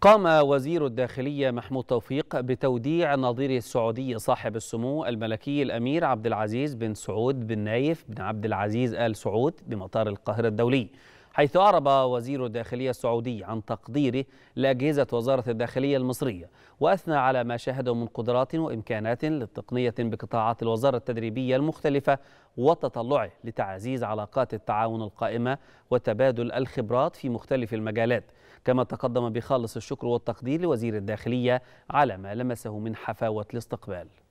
قام وزير الداخلية محمود توفيق بتوديع نظير السعودي صاحب السمو الملكي الأمير عبد العزيز بن سعود بن نايف بن عبد العزيز آل سعود بمطار القاهرة الدولي حيث أعرب وزير الداخلية السعودي عن تقديره لأجهزة وزارة الداخلية المصرية وأثنى على ما شاهده من قدرات وإمكانات للتقنية بقطاعات الوزارة التدريبية المختلفة وتطلعه لتعزيز علاقات التعاون القائمة وتبادل الخبرات في مختلف المجالات كما تقدم بخالص الشكر والتقدير لوزير الداخلية على ما لمسه من حفاوة الاستقبال